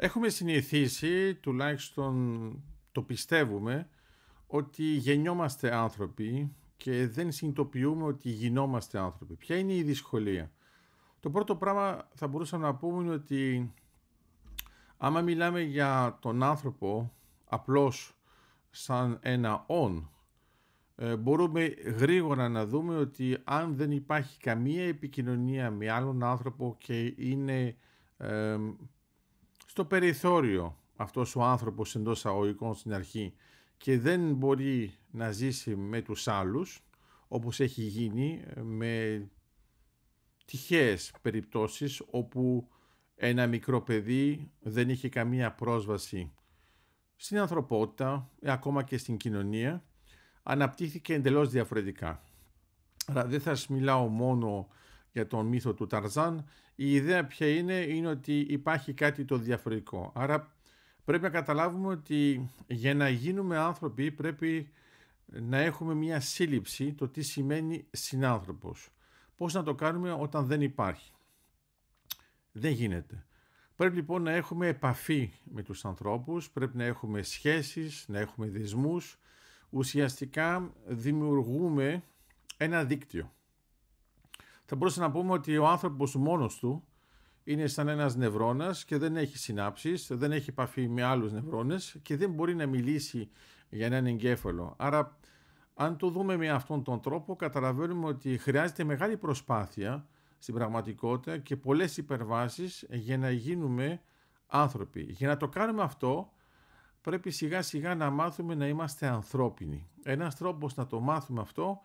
Έχουμε συνηθίσει, τουλάχιστον το πιστεύουμε, ότι γεννιόμαστε άνθρωποι και δεν συνειδητοποιούμε ότι γινόμαστε άνθρωποι. Ποια είναι η δυσκολία. Το πρώτο πράγμα θα μπορούσαμε να πούμε ότι άμα μιλάμε για τον άνθρωπο απλώς σαν ένα «ον», ε, μπορούμε γρήγορα να δούμε ότι αν δεν υπάρχει καμία επικοινωνία με άλλον άνθρωπο και είναι ε, το περιθώριο αυτός ο άνθρωπος εντός αγωγικών στην αρχή και δεν μπορεί να ζήσει με τους άλλους όπως έχει γίνει με τυχαίες περιπτώσεις όπου ένα μικρό παιδί δεν είχε καμία πρόσβαση στην ανθρωπότητα, ε, ακόμα και στην κοινωνία, αναπτύχθηκε εντελώς διαφορετικά. Άρα δεν θα σας μιλάω μόνο για τον μύθο του Ταρζάν, η ιδέα ποια είναι, είναι ότι υπάρχει κάτι το διαφορετικό. Άρα πρέπει να καταλάβουμε ότι για να γίνουμε άνθρωποι πρέπει να έχουμε μια σύλληψη το τι σημαίνει συνάνθρωπος. Πώς να το κάνουμε όταν δεν υπάρχει. Δεν γίνεται. Πρέπει λοιπόν να έχουμε επαφή με τους ανθρώπους, πρέπει να έχουμε σχέσεις, να έχουμε δεσμούς. Ουσιαστικά δημιουργούμε ένα δίκτυο θα μπορούσαμε να πούμε ότι ο άνθρωπος μόνος του είναι σαν ένας νευρώνας και δεν έχει συνάψεις, δεν έχει επαφή με άλλους νευρώνες και δεν μπορεί να μιλήσει για έναν εγκέφαλο. Άρα αν το δούμε με αυτόν τον τρόπο καταλαβαίνουμε ότι χρειάζεται μεγάλη προσπάθεια στην πραγματικότητα και πολλές υπερβάσεις για να γίνουμε άνθρωποι. Για να το κάνουμε αυτό πρέπει σιγά σιγά να μάθουμε να είμαστε ανθρώπινοι. Ένας τρόπος να το μάθουμε αυτό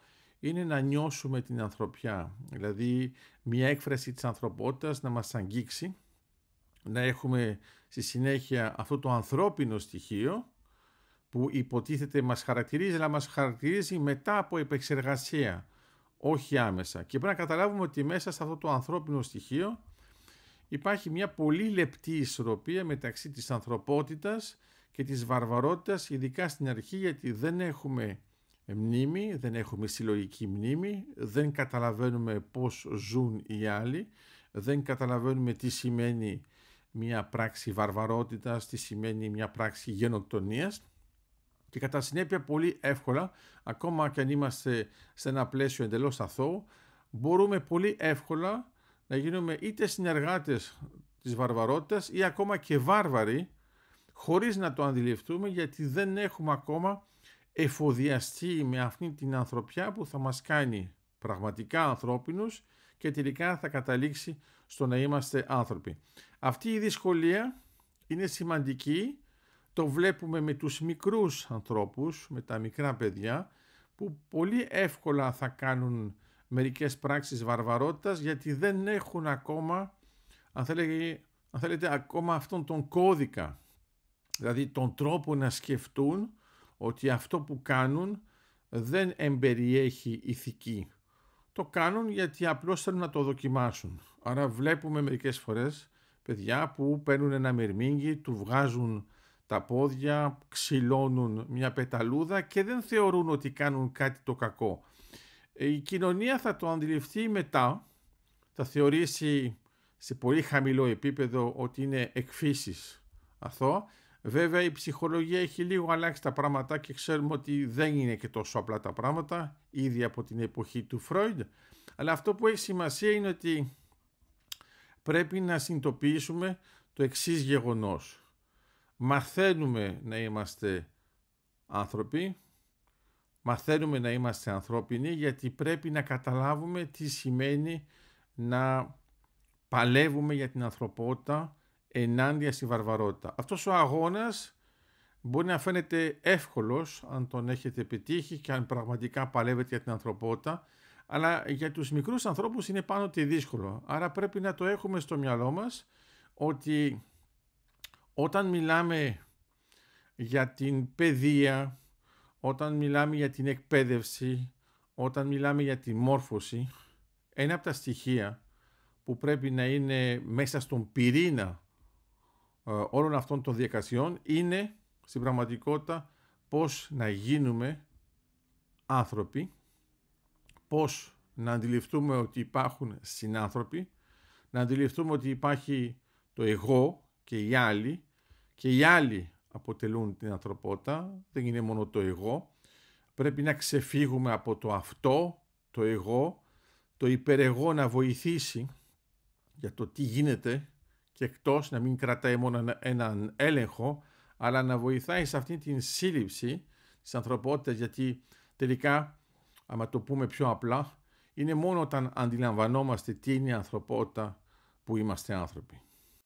είναι να νιώσουμε την ανθρωπιά, δηλαδή μια έκφραση της ανθρωπότητας να μας αγγίξει, να έχουμε στη συνέχεια αυτό το ανθρώπινο στοιχείο που υποτίθεται μας χαρακτηρίζει, αλλά μας χαρακτηρίζει μετά από επεξεργασία, όχι άμεσα. Και πρέπει να καταλάβουμε ότι μέσα σε αυτό το ανθρώπινο στοιχείο υπάρχει μια πολύ λεπτή ισορροπία μεταξύ της ανθρωπότητας και της βαρβαρότητας, ειδικά στην αρχή, γιατί δεν έχουμε μνήμη, δεν έχουμε συλλογική μνήμη, δεν καταλαβαίνουμε πώς ζουν οι άλλοι, δεν καταλαβαίνουμε τι σημαίνει μια πράξη βαρβαρότητας, τι σημαίνει μια πράξη γενοκτονίας και κατά συνέπεια πολύ εύκολα, ακόμα και αν είμαστε σε ένα πλαίσιο εντελώς αθώο, μπορούμε πολύ εύκολα να γίνουμε είτε συνεργάτες της βαρβαρότητας ή ακόμα και βάρβαροι χωρίς να το αντιληφθούμε γιατί δεν έχουμε ακόμα εφοδιαστεί με αυτή την ανθρωπιά που θα μας κάνει πραγματικά ανθρώπινους και τελικά θα καταλήξει στο να είμαστε άνθρωποι. Αυτή η δυσκολία είναι σημαντική, το βλέπουμε με τους μικρούς ανθρώπους, με τα μικρά παιδιά, που πολύ εύκολα θα κάνουν μερικές πράξεις βαρβαρότητας γιατί δεν έχουν ακόμα, αν ακόμα αυτόν τον κώδικα, δηλαδή τον τρόπο να σκεφτούν ότι αυτό που κάνουν δεν εμπεριέχει ηθική. Το κάνουν γιατί απλώς θέλουν να το δοκιμάσουν. Άρα βλέπουμε μερικές φορές παιδιά που παίρνουν ένα μυρμήγκι, του βγάζουν τα πόδια, ξυλώνουν μια πεταλούδα και δεν θεωρούν ότι κάνουν κάτι το κακό. Ε, η κοινωνία θα το αντιληφθεί μετά, θα θεωρήσει σε πολύ χαμηλό επίπεδο ότι είναι εκφύσεις αθώα Βέβαια η ψυχολογία έχει λίγο αλλάξει τα πράγματα και ξέρουμε ότι δεν είναι και τόσο απλά τα πράγματα ήδη από την εποχή του Φρόιντ αλλά αυτό που έχει σημασία είναι ότι πρέπει να συνειδητοποιήσουμε το εξής γεγονός. Μαθαίνουμε να είμαστε άνθρωποι, μαθαίνουμε να είμαστε ανθρώπινοι γιατί πρέπει να καταλάβουμε τι σημαίνει να παλεύουμε για την ανθρωπότητα ενάντια στη βαρβαρότητα. Αυτός ο αγώνας μπορεί να φαίνεται εύκολος αν τον έχετε επιτύχει και αν πραγματικά παλεύετε για την ανθρωπότητα, αλλά για τους μικρούς ανθρώπους είναι πάνω ότι δύσκολο. Άρα πρέπει να το έχουμε στο μυαλό μας ότι όταν μιλάμε για την παιδεία, όταν μιλάμε για την εκπαίδευση, όταν μιλάμε για τη μόρφωση, ένα από τα στοιχεία που πρέπει να είναι μέσα στον πυρήνα ε, όλων αυτών των διακασιών είναι στην πραγματικότητα πώς να γίνουμε άνθρωποι, πώς να αντιληφθούμε ότι υπάρχουν συνάνθρωποι, να αντιληφθούμε ότι υπάρχει το εγώ και οι άλλοι και οι άλλοι αποτελούν την ανθρωπότητα, δεν είναι μόνο το εγώ. Πρέπει να ξεφύγουμε από το αυτό, το εγώ, το υπερεγώ να βοηθήσει για το τι γίνεται και εκτός να μην κρατάει μόνο έναν έλεγχο αλλά να βοηθάει σε αυτή την σύλληψη της ανθρωπότητας γιατί τελικά άμα το πούμε πιο απλά είναι μόνο όταν αντιλαμβανόμαστε τι είναι η ανθρωπότητα που είμαστε άνθρωποι.